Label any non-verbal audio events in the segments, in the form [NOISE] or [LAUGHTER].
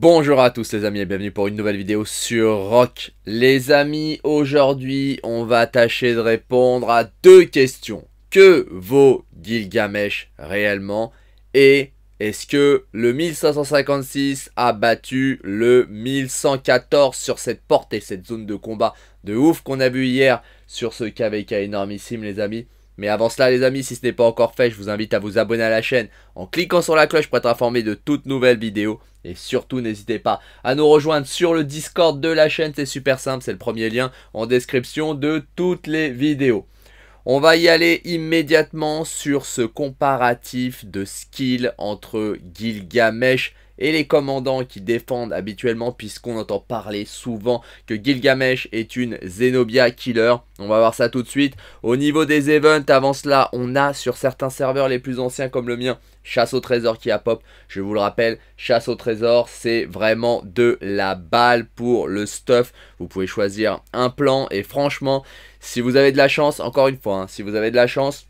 Bonjour à tous les amis et bienvenue pour une nouvelle vidéo sur Rock. Les amis, aujourd'hui on va tâcher de répondre à deux questions. Que vaut Gilgamesh réellement Et est-ce que le 1556 a battu le 1114 sur cette porte et cette zone de combat de ouf qu'on a vu hier sur ce KVK énormissime les amis mais avant cela les amis, si ce n'est pas encore fait, je vous invite à vous abonner à la chaîne en cliquant sur la cloche pour être informé de toutes nouvelles vidéos. Et surtout n'hésitez pas à nous rejoindre sur le Discord de la chaîne, c'est super simple, c'est le premier lien en description de toutes les vidéos. On va y aller immédiatement sur ce comparatif de skills entre Gilgamesh et les commandants qui défendent habituellement puisqu'on entend parler souvent que Gilgamesh est une Zenobia killer. On va voir ça tout de suite. Au niveau des events, avant cela, on a sur certains serveurs les plus anciens comme le mien, chasse au trésor qui a pop. Je vous le rappelle, chasse au trésor, c'est vraiment de la balle pour le stuff. Vous pouvez choisir un plan et franchement, si vous avez de la chance, encore une fois, hein, si vous avez de la chance,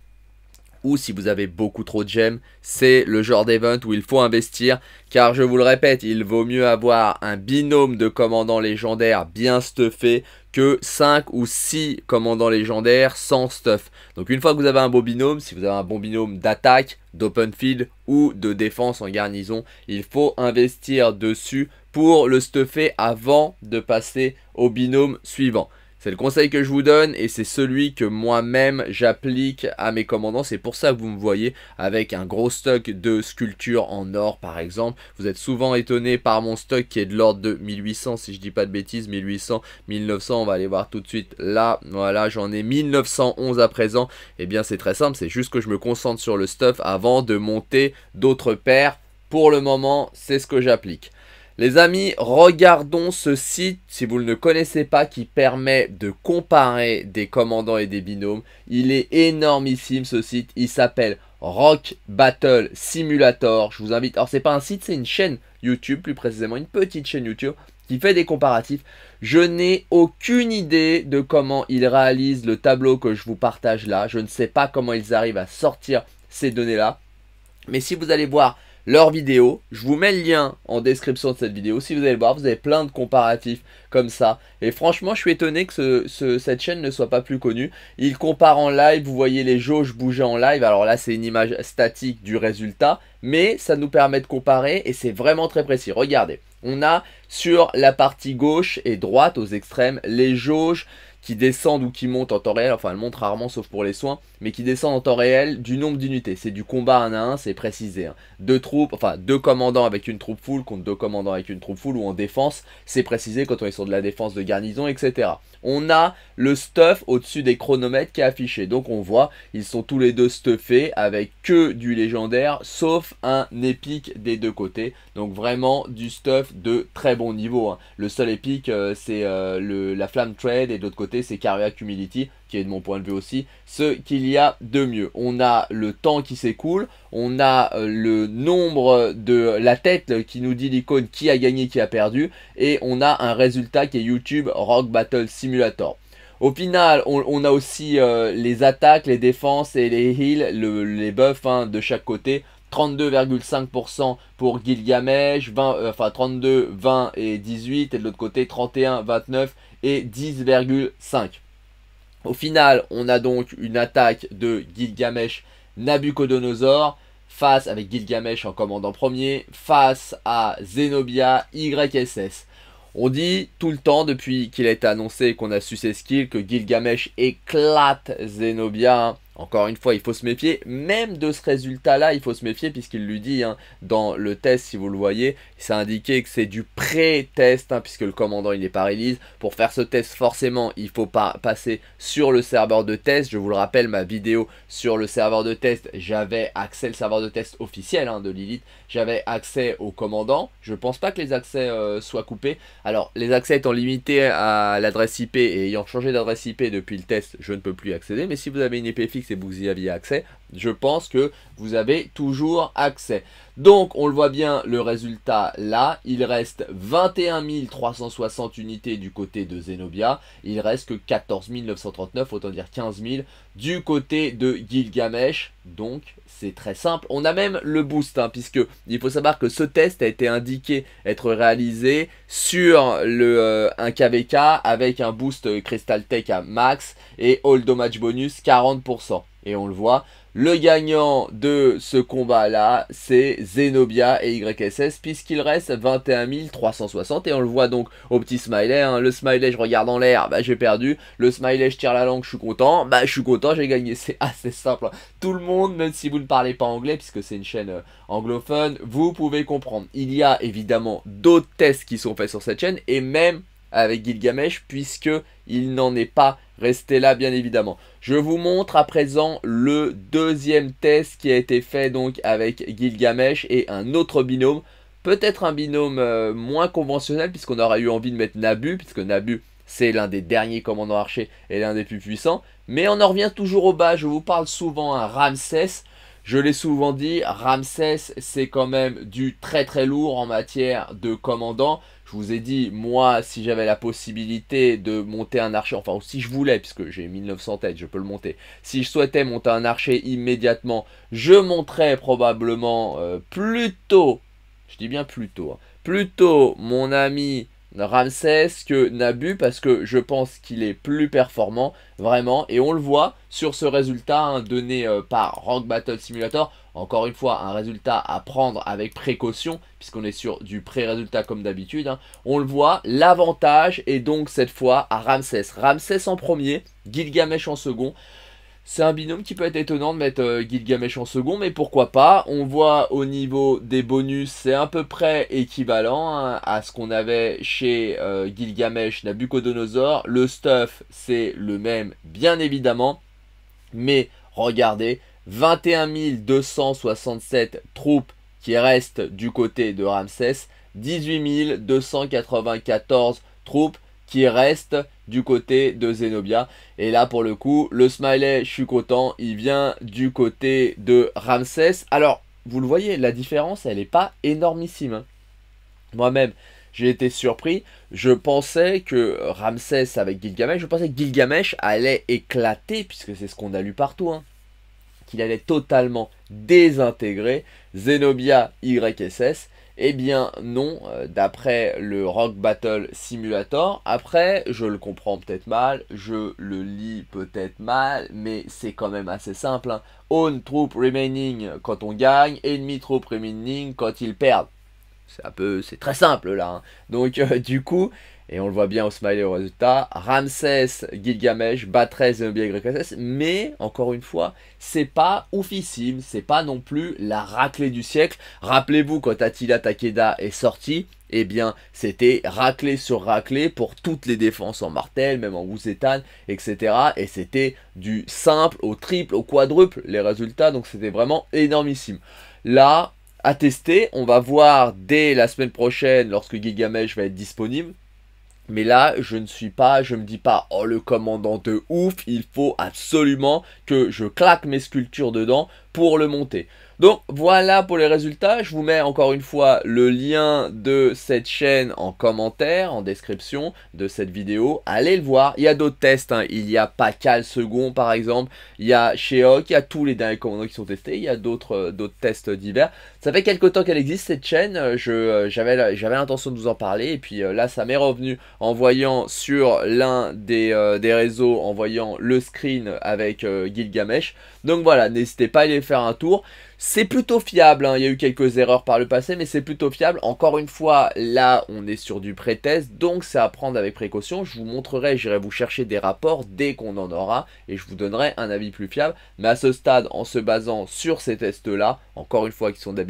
ou si vous avez beaucoup trop de gemmes, c'est le genre d'event où il faut investir car je vous le répète, il vaut mieux avoir un binôme de commandants légendaires bien stuffé que 5 ou 6 commandants légendaires sans stuff. Donc une fois que vous avez un beau binôme, si vous avez un bon binôme d'attaque, d'open field ou de défense en garnison, il faut investir dessus pour le stuffer avant de passer au binôme suivant. C'est le conseil que je vous donne et c'est celui que moi-même j'applique à mes commandants. C'est pour ça que vous me voyez avec un gros stock de sculptures en or par exemple. Vous êtes souvent étonné par mon stock qui est de l'ordre de 1800 si je dis pas de bêtises, 1800, 1900, on va aller voir tout de suite là. Voilà, j'en ai 1911 à présent. Et eh bien c'est très simple, c'est juste que je me concentre sur le stuff avant de monter d'autres paires. Pour le moment, c'est ce que j'applique. Les amis, regardons ce site, si vous ne le connaissez pas, qui permet de comparer des commandants et des binômes. Il est énormissime ce site, il s'appelle Rock Battle Simulator. Je vous invite, alors c'est pas un site, c'est une chaîne YouTube, plus précisément une petite chaîne YouTube qui fait des comparatifs. Je n'ai aucune idée de comment ils réalisent le tableau que je vous partage là. Je ne sais pas comment ils arrivent à sortir ces données-là. Mais si vous allez voir leur vidéo. Je vous mets le lien en description de cette vidéo. Si vous allez le voir, vous avez plein de comparatifs comme ça. Et franchement, je suis étonné que cette chaîne ne soit pas plus connue. Ils comparent en live, vous voyez les jauges bouger en live. Alors là, c'est une image statique du résultat, mais ça nous permet de comparer et c'est vraiment très précis. Regardez, on a sur la partie gauche et droite aux extrêmes les jauges qui descendent ou qui montent en temps réel, enfin elles montent rarement sauf pour les soins, mais qui descendent en temps réel du nombre d'unités. C'est du combat un à 1, c'est précisé. Hein. Deux troupes, enfin deux commandants avec une troupe full contre deux commandants avec une troupe full ou en défense, c'est précisé quand on est sur de la défense de garnison, etc. On a le stuff au-dessus des chronomètres qui est affiché. Donc on voit, ils sont tous les deux stuffés avec que du légendaire, sauf un épique des deux côtés. Donc vraiment du stuff de très bon niveau. Hein. Le seul épique, euh, c'est euh, la flamme trade et d'autres côté c'est Career Humility, qui est de mon point de vue aussi ce qu'il y a de mieux. On a le temps qui s'écoule, on a euh, le nombre de la tête qui nous dit l'icône qui a gagné, qui a perdu, et on a un résultat qui est YouTube Rock Battle Simulator. Au final, on, a aussi euh, les attaques, les défenses et les heals, les buffs hein, de chaque côté. 32,5% pour Gilgamesh, 20, euh, enfin 32, 20 et 18, et de l'autre côté 31, 29 et 10,5. Au final, on a donc une attaque de Gilgamesh Nabucodonosor face avec Gilgamesh en commandant premier, face à Zenobia YSS. On dit tout le temps depuis qu'il a été annoncé qu'on a su ses skills que Gilgamesh éclate Zenobia. Hein. Encore une fois, il faut se méfier. Même de ce résultat-là, il faut se méfier puisqu'il lui dit hein, dans le test, si vous le voyez, ça indiqué que c'est du pré-test hein, puisque le commandant il est pas Elise Pour faire ce test, forcément, il faut pas passer sur le serveur de test. Je vous le rappelle, ma vidéo sur le serveur de test, j'avais accès au serveur de test officiel hein, de Lilith. J'avais accès au commandant. Je ne pense pas que les accès euh, soient coupés. Alors, les accès étant limités à l'adresse IP et ayant changé d'adresse IP depuis le test, je ne peux plus accéder. Mais si vous avez une IP fixe si vous y aviez accès, je pense que vous avez toujours accès. Donc on le voit bien, le résultat là, il reste 21 360 unités du côté de Zenobia, il reste que 14 939, autant dire 15 000, du côté de Gilgamesh. Donc c'est très simple. On a même le boost, puisqu'il hein, puisque il faut savoir que ce test a été indiqué être réalisé sur le, euh, un KVK avec un boost Crystal Tech à max et All Damage Bonus 40%. Et on le voit, le gagnant de ce combat-là, c'est Zenobia et YSS, puisqu'il reste 21 360. Et on le voit donc au petit smiley. Hein. Le smiley, je regarde en l'air, bah, j'ai perdu. Le smiley, je tire la langue, je suis content. Bah je suis content, j'ai gagné. [LAUGHS] C'est assez simple. Tout le monde, même si vous ne parlez pas anglais, puisque c'est une chaîne euh, anglophone, vous pouvez comprendre. Il y a évidemment d'autres tests qui sont faits sur cette chaîne, et même avec Gilgamesh puisque il n'en est pas resté là bien évidemment. Je vous montre à présent le deuxième test qui a été fait donc avec Gilgamesh et un autre binôme. Peut-être un binôme euh, moins conventionnel puisqu'on aura eu envie de mettre Nabu puisque Nabu c'est l'un des derniers commandants archers et l'un des plus puissants. Mais on en revient toujours au bas, je vous parle souvent à Ramsès. Je l'ai souvent dit, Ramsès, c'est quand même du très très lourd en matière de commandant. Je vous ai dit, moi, si j'avais la possibilité de monter un archer, enfin, ou si je voulais, puisque j'ai 1900 têtes, je peux le monter. Si je souhaitais monter un archer immédiatement, je monterais probablement euh, plutôt, je dis bien plutôt, hein, plutôt mon ami Ramsès que Nabu parce que je pense qu'il est plus performant vraiment et on le voit sur ce résultat hein, donné euh, par Rank Battle Simulator encore une fois, un résultat à prendre avec précaution, puisqu'on est sur du pré-résultat comme d'habitude. Hein. On le voit, l'avantage est donc cette fois à Ramsès. Ramsès en premier, Gilgamesh en second. C'est un binôme qui peut être étonnant de mettre euh, Gilgamesh en second, mais pourquoi pas. On voit au niveau des bonus, c'est à peu près équivalent hein, à ce qu'on avait chez euh, Gilgamesh Nabucodonosor. Le stuff, c'est le même, bien évidemment. Mais regardez, 21 267 troupes qui restent du côté de Ramsès, 18 294 troupes qui restent du côté de Zenobia. Et là, pour le coup, le smiley, je suis content, il vient du côté de Ramsès. Alors, vous le voyez, la différence, elle n'est pas énormissime. Hein. Moi-même, j'ai été surpris. Je pensais que Ramsès avec Gilgamesh, je pensais que Gilgamesh allait éclater, puisque c'est ce qu'on a lu partout. Hein qu'il allait totalement désintégrer Zenobia YSS eh bien non, euh, d'après le Rock Battle Simulator. Après, je le comprends peut-être mal, je le lis peut-être mal, mais c'est quand même assez simple. Hein. Own troop remaining quand on gagne, ennemi troop remaining quand ils perdent. C'est un peu, c'est très simple là. Hein. Donc euh, du coup, et on le voit bien au smiley au résultat. Ramsès, Gilgamesh, Batres, et YSS. Mais, encore une fois, c'est pas oufissime. C'est pas non plus la raclée du siècle. Rappelez-vous, quand Attila Takeda est sorti, eh bien, c'était raclé sur raclé pour toutes les défenses en martel, même en Wuzetan, etc. Et c'était du simple au triple, au quadruple, les résultats. Donc, c'était vraiment énormissime. Là, à tester, on va voir dès la semaine prochaine, lorsque Gilgamesh va être disponible, mais là, je ne suis pas, je me dis pas, oh le commandant de ouf, il faut absolument que je claque mes sculptures dedans pour le monter. Donc voilà pour les résultats, je vous mets encore une fois le lien de cette chaîne en commentaire, en description de cette vidéo, allez le voir, il y a d'autres tests, hein. il y a Pacal Second par exemple, il y a Sheok, il y a tous les derniers commandants qui sont testés, il y a d'autres euh, tests divers, ça fait quelques temps qu'elle existe cette chaîne, euh, euh, j'avais l'intention de vous en parler et puis euh, là ça m'est revenu en voyant sur l'un des, des, réseaux, en voyant le screen avec Gilgamesh. Donc voilà, n'hésitez pas à aller faire un tour. C'est plutôt fiable, hein. il y a eu quelques erreurs par le passé, mais c'est plutôt fiable. Encore une fois, là, on est sur du pré-test, donc c'est à prendre avec précaution. Je vous montrerai, j'irai vous chercher des rapports dès qu'on en aura, et je vous donnerai un avis plus fiable. Mais à ce stade, en se basant sur ces tests-là, encore une fois, qui sont des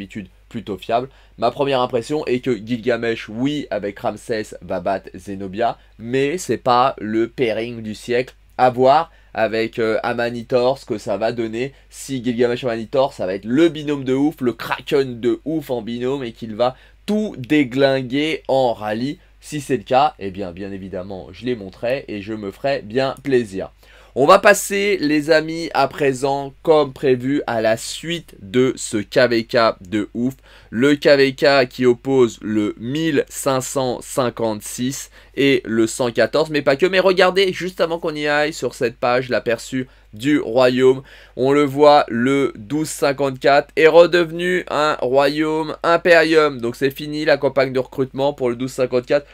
plutôt fiable. Ma première impression est que Gilgamesh, oui, avec Ramsès, va battre Zenobia, mais c'est pas le pairing du siècle à voir avec euh, Amanitor, ce que ça va donner. Si Gilgamesh Amanitor, ça va être le binôme de ouf, le Kraken de ouf en binôme et qu'il va tout déglinguer en rallye. Si c'est le cas, et eh bien, bien évidemment, je les montrerai et je me ferai bien plaisir. On va passer, les amis, à présent, comme prévu, à la suite de ce KVK de ouf. Le KVK qui oppose le 1556 et le 114, mais pas que. Mais regardez, juste avant qu'on y aille, sur cette page, l'aperçu du royaume. On le voit, le 1254 est redevenu un royaume impérium. Donc c'est fini la campagne de recrutement pour le 1254.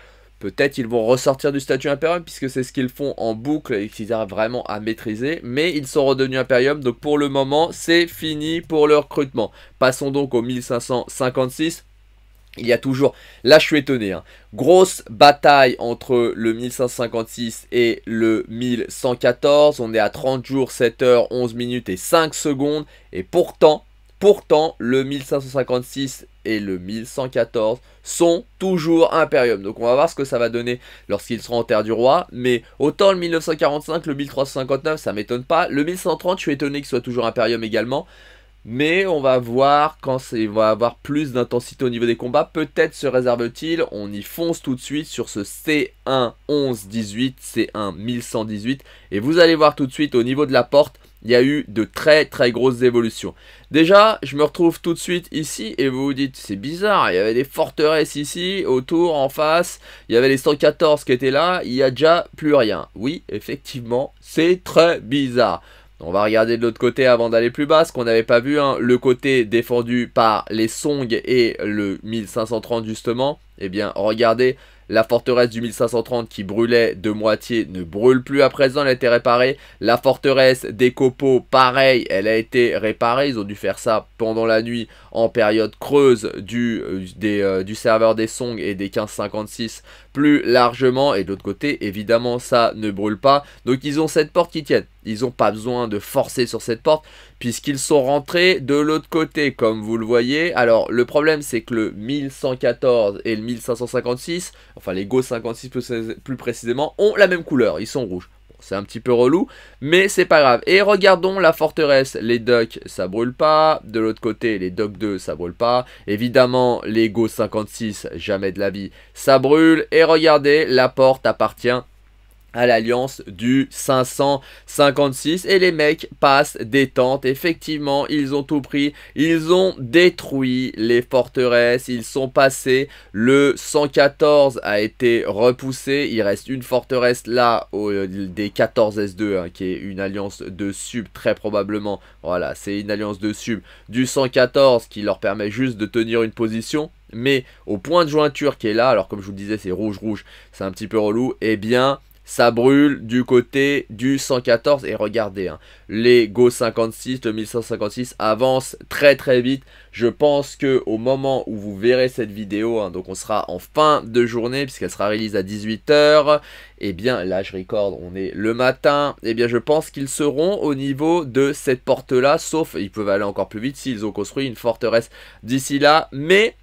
Peut-être ils vont ressortir du statut Imperium puisque c'est ce qu'ils font en boucle et qu'ils arrivent vraiment à maîtriser. Mais ils sont redevenus Imperium, donc pour le moment c'est fini pour le recrutement. Passons donc au 1556. Il y a toujours, là je suis étonné, hein. grosse bataille entre le 1556 et le 1114. On est à 30 jours, 7 heures, 11 minutes et 5 secondes. Et pourtant, Pourtant, le 1556 et le 1114 sont toujours Imperium. Donc on va voir ce que ça va donner lorsqu'ils seront en terre du roi. Mais autant le 1945, le 1359, ça m'étonne pas. Le 1130, je suis étonné qu'il soit toujours Imperium également. Mais on va voir quand il va avoir plus d'intensité au niveau des combats. Peut-être se réserve-t-il. On y fonce tout de suite sur ce C1 11 18, C1 1118. Et vous allez voir tout de suite au niveau de la porte il y a eu de très très grosses évolutions. Déjà, je me retrouve tout de suite ici et vous vous dites, c'est bizarre, il y avait des forteresses ici, autour, en face, il y avait les 114 qui étaient là, il n'y a déjà plus rien. Oui, effectivement, c'est très bizarre. On va regarder de l'autre côté avant d'aller plus bas, ce qu'on n'avait pas vu, hein, le côté défendu par les Song et le 1530 justement. Eh bien, regardez, la forteresse du 1530 qui brûlait de moitié ne brûle plus à présent, elle a été réparée. La forteresse des copeaux, pareil, elle a été réparée. Ils ont dû faire ça pendant la nuit en période creuse du, euh, euh, du serveur des Song et des 1556 plus largement. Et de l'autre côté, évidemment, ça ne brûle pas. Donc ils ont cette porte qui tienne. Ils n'ont pas besoin de forcer sur cette porte puisqu'ils sont rentrés de l'autre côté, comme vous le voyez. Alors le problème, c'est que le 1114 et le 1556, enfin les Go 56 plus précisément, ont la même couleur. Ils sont rouges. C'est un petit peu relou, mais c'est pas grave. Et regardons la forteresse, les docks ça brûle pas, de l'autre côté les docks 2 ça brûle pas, évidemment les Go 56 jamais de la vie ça brûle, et regardez la porte appartient à l'alliance du 556 et les mecs passent des tentes effectivement ils ont tout pris ils ont détruit les forteresses ils sont passés le 114 a été repoussé il reste une forteresse là au, des 14 S2 hein, qui est une alliance de sub très probablement voilà c'est une alliance de sub du 114 qui leur permet juste de tenir une position mais au point de jointure qui est là, alors comme je vous le disais c'est rouge rouge, c'est un petit peu relou, eh bien ça brûle du côté du 114. Et regardez, hein, les Go 56, le 1156 avance très très vite. Je pense que au moment où vous verrez cette vidéo, hein, donc on sera en fin de journée puisqu'elle sera réalisée à 18h. Eh Et bien là je record, on est le matin. Et eh bien je pense qu'ils seront au niveau de cette porte là. Sauf ils peuvent aller encore plus vite s'ils ont construit une forteresse d'ici là. Mais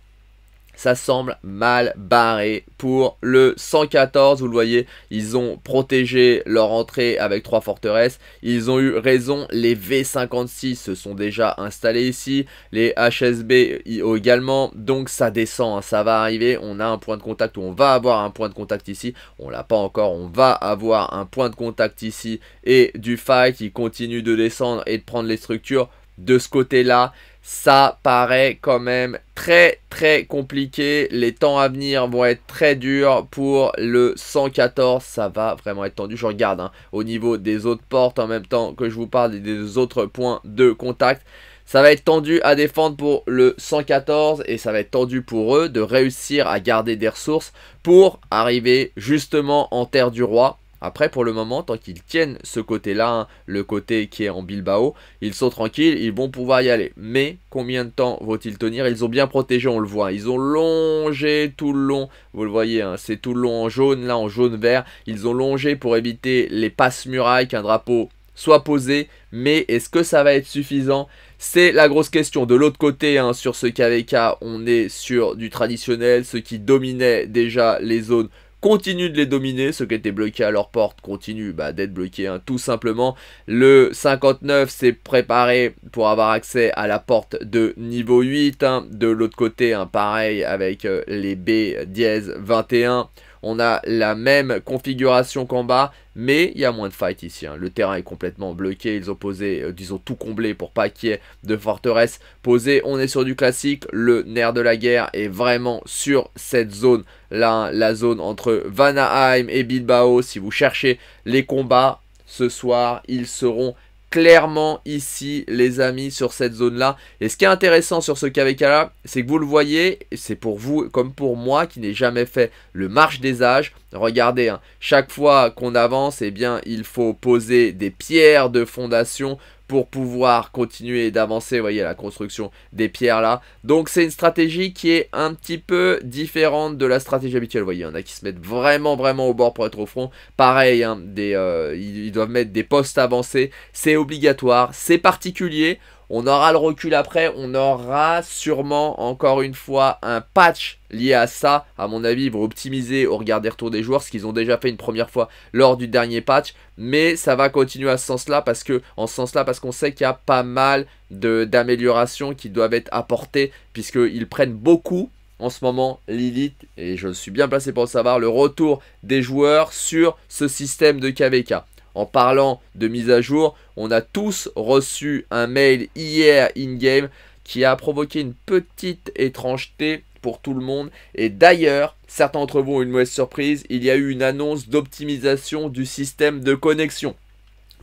ça semble mal barré pour le 114. Vous le voyez, ils ont protégé leur entrée avec trois forteresses. Ils ont eu raison. Les V56 se sont déjà installés ici. Les HSB également. Donc ça descend, hein. ça va arriver. On a un point de contact on va avoir un point de contact ici. On l'a pas encore. On va avoir un point de contact ici et du fight qui continue de descendre et de prendre les structures de ce côté-là ça paraît quand même très très compliqué. Les temps à venir vont être très durs pour le 114. Ça va vraiment être tendu. Je regarde hein, au niveau des autres portes en même temps que je vous parle des autres points de contact. Ça va être tendu à défendre pour le 114 et ça va être tendu pour eux de réussir à garder des ressources pour arriver justement en terre du roi après, pour le moment, tant qu'ils tiennent ce côté-là, hein, le côté qui est en Bilbao, ils sont tranquilles, ils vont pouvoir y aller. Mais combien de temps vont-ils tenir Ils ont bien protégé, on le voit. Hein. Ils ont longé tout le long, vous le voyez, hein, c'est tout le long en jaune, là en jaune-vert. Ils ont longé pour éviter les passes murailles qu'un drapeau soit posé, mais est-ce que ça va être suffisant C'est la grosse question. De l'autre côté, sur ce KVK, on est sur du traditionnel, ce qui dominait déjà les zones continue de les dominer. Ceux qui étaient bloqués à leur porte continuent bah, d'être bloqués hein. tout simplement. Le 59 s'est préparé pour avoir accès à la porte de niveau 8. Hein. De l'autre côté, hein, pareil avec euh, les B dièse 21. On a la même configuration qu'en bas, mais il y a moins de fight ici. Hein. Le terrain est complètement bloqué, ils ont posé, disons, euh, tout comblé pour pas qu'il y ait de forteresse posée. On est sur du classique, le nerf de la guerre est vraiment sur cette zone là, la zone entre Vanaheim et Bilbao. Si vous cherchez les combats, ce soir, ils seront clairement ici, les amis, sur cette zone-là. Et ce qui est intéressant sur ce KVK-là, c'est que vous le voyez, c'est pour vous comme pour moi qui n'ai jamais fait le marche des âges. Regardez, hein, chaque fois qu'on avance, eh bien, il faut poser des pierres de fondation pour pouvoir continuer d'avancer, vous voyez la construction des pierres là. Donc c'est une stratégie qui est un petit peu différente de la stratégie habituelle, vous voyez, il y en a qui se mettent vraiment vraiment au bord pour être au front. Pareil, hein, des, euh, ils doivent mettre des postes avancés, c'est obligatoire, c'est particulier. On aura le recul après, on aura sûrement encore une fois un patch lié à ça. À mon avis, ils vont optimiser au regard des retours des joueurs, ce qu'ils ont déjà fait une première fois lors du dernier patch. Mais ça va continuer à ce sens-là parce en sens-là, parce qu'on sait qu'il y a pas mal d'améliorations qui doivent être apportées, puisqu'ils prennent beaucoup en ce moment Lilith, et je suis bien placé pour savoir, le retour des joueurs sur ce système de KVK. En parlant de mise à jour, on a tous reçu un mail hier in-game qui a provoqué une petite étrangeté pour tout le monde. Et d'ailleurs, certains d'entre vous ont une mauvaise surprise, il y a eu une annonce d'optimisation du système de connexion.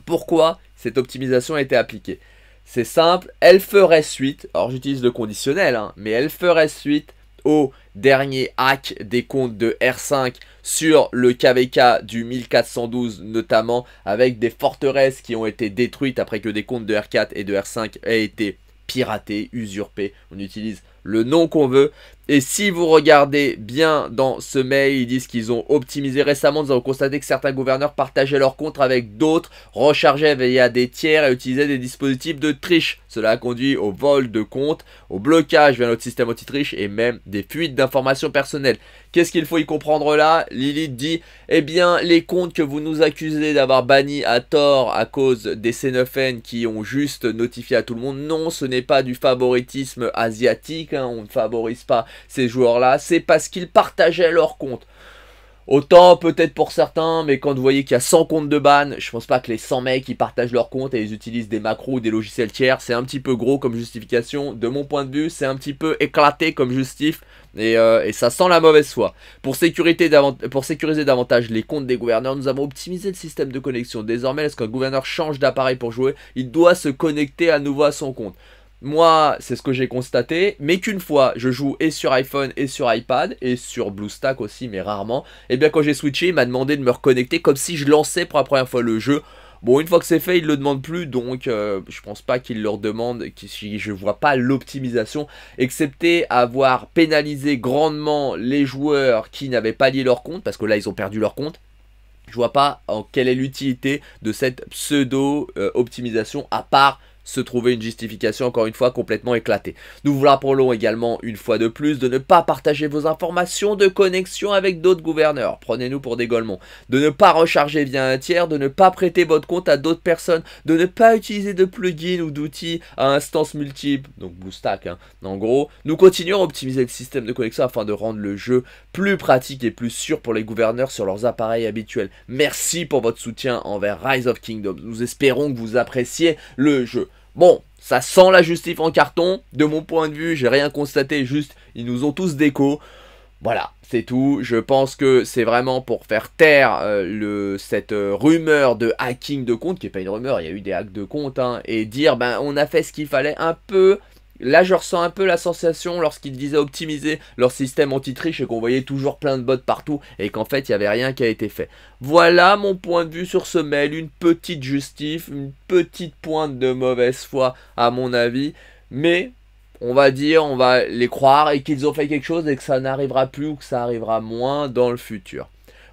Pourquoi cette optimisation a été appliquée C'est simple, elle ferait suite, alors j'utilise le conditionnel, hein, mais elle ferait suite au dernier hack des comptes de R5 sur le KVK du 1412 notamment avec des forteresses qui ont été détruites après que des comptes de R4 et de R5 aient été piratés, usurpés. On utilise le nom qu'on veut, et si vous regardez bien dans ce mail, ils disent qu'ils ont optimisé récemment. Nous avons constaté que certains gouverneurs partageaient leurs comptes avec d'autres, rechargeaient via des tiers et utilisaient des dispositifs de triche. Cela a conduit au vol de comptes, au blocage via notre système anti-triche et même des fuites d'informations personnelles. Qu'est-ce qu'il faut y comprendre là Lilith dit Eh bien, les comptes que vous nous accusez d'avoir bannis à tort à cause des C9N qui ont juste notifié à tout le monde, non, ce n'est pas du favoritisme asiatique. Hein, on ne favorise pas ces joueurs-là, c'est parce qu'ils partageaient leurs comptes. Autant peut-être pour certains, mais quand vous voyez qu'il y a 100 comptes de ban, je pense pas que les 100 mecs ils partagent leurs comptes et ils utilisent des macros ou des logiciels tiers. C'est un petit peu gros comme justification. De mon point de vue, c'est un petit peu éclaté comme justif et, euh, ça sent la mauvaise foi. Pour, pour, sécuriser davantage les comptes des gouverneurs, nous avons optimisé le système de connexion. Désormais, lorsqu'un gouverneur change d'appareil pour jouer, il doit se connecter à nouveau à son compte. Moi, c'est ce que j'ai constaté, mais qu'une fois, je joue et sur iPhone et sur iPad, et sur BlueStack aussi, mais rarement. Et eh bien quand j'ai switché, il m'a demandé de me reconnecter comme si je lançais pour la première fois le jeu. Bon, une fois que c'est fait, il ne le demande plus, donc je euh, je pense pas qu'il leur demande, Si je vois pas l'optimisation, excepté avoir pénalisé grandement les joueurs qui n'avaient pas lié leur compte, parce que là, ils ont perdu leur compte. Je vois pas en quelle est l'utilité de cette pseudo-optimisation, euh, à part se trouver une justification encore une fois complètement éclatée. Nous vous rappelons également une fois de plus de ne pas partager vos informations de connexion avec d'autres gouverneurs, prenez-nous pour des golemons, de ne pas recharger via un tiers, de ne pas prêter votre compte à d'autres personnes, de ne pas utiliser de plugins ou d'outils à instance multiples, donc BlueStack hein. en gros. Nous continuons à optimiser le système de connexion afin de rendre le jeu plus pratique et plus sûr pour les gouverneurs sur leurs appareils habituels. Merci pour votre soutien envers Rise of Kingdoms, nous espérons que vous appréciez le jeu. Bon, ça sent la justice en carton. De mon point de vue, j'ai rien constaté, juste ils nous ont tous déco. Voilà, c'est tout. Je pense que c'est vraiment pour faire taire euh, le, cette euh, rumeur de hacking de compte, qui n'est pas une rumeur, il y a eu des hacks de compte, hein, et dire ben on a fait ce qu'il fallait un peu Là, je ressens un peu la sensation lorsqu'ils disaient optimiser leur système anti-triche et qu'on voyait toujours plein de bots partout et qu'en fait, il n'y avait rien qui a été fait. Voilà mon point de vue sur ce mail. Une petite justif, une petite pointe de mauvaise foi, à mon avis. Mais on va dire, on va les croire et qu'ils ont fait quelque chose et que ça n'arrivera plus ou que ça arrivera moins dans le futur.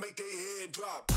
make their head drop.